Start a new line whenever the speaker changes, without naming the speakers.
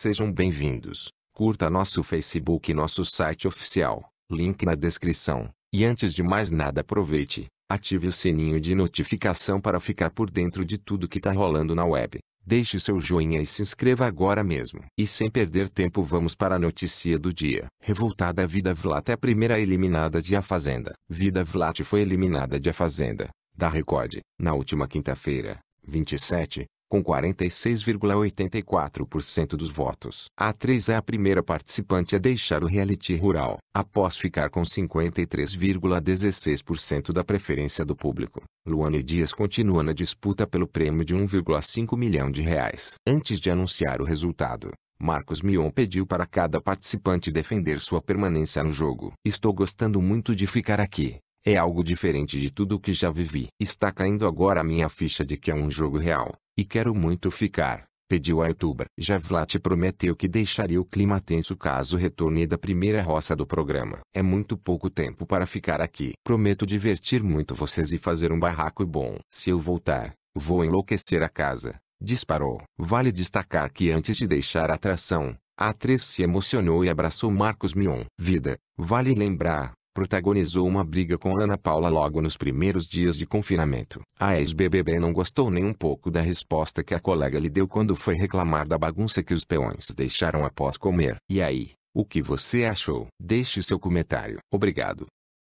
Sejam bem-vindos. Curta nosso Facebook e nosso site oficial, link na descrição. E antes de mais nada, aproveite, ative o sininho de notificação para ficar por dentro de tudo que tá rolando na web. Deixe seu joinha e se inscreva agora mesmo. E sem perder tempo, vamos para a notícia do dia. Revoltada Vida Vlat é a primeira eliminada de A Fazenda. Vida Vlat foi eliminada de A Fazenda, da Record, na última quinta-feira, 27, com 46,84% dos votos. A atriz é a primeira participante a deixar o reality rural, após ficar com 53,16% da preferência do público. Luane Dias continua na disputa pelo prêmio de 1,5 milhão de reais. Antes de anunciar o resultado, Marcos Mion pediu para cada participante defender sua permanência no jogo. Estou gostando muito de ficar aqui. É algo diferente de tudo o que já vivi. Está caindo agora a minha ficha de que é um jogo real. E quero muito ficar. Pediu a youtuber. Javlat prometeu que deixaria o clima tenso caso retorne da primeira roça do programa. É muito pouco tempo para ficar aqui. Prometo divertir muito vocês e fazer um barraco bom. Se eu voltar, vou enlouquecer a casa. Disparou. Vale destacar que antes de deixar a atração, a atriz se emocionou e abraçou Marcos Mion. Vida, vale lembrar, protagonizou uma briga com Ana Paula logo nos primeiros dias de confinamento. A ex-BBB não gostou nem um pouco da resposta que a colega lhe deu quando foi reclamar da bagunça que os peões deixaram após comer. E aí, o que você achou? Deixe seu comentário. Obrigado.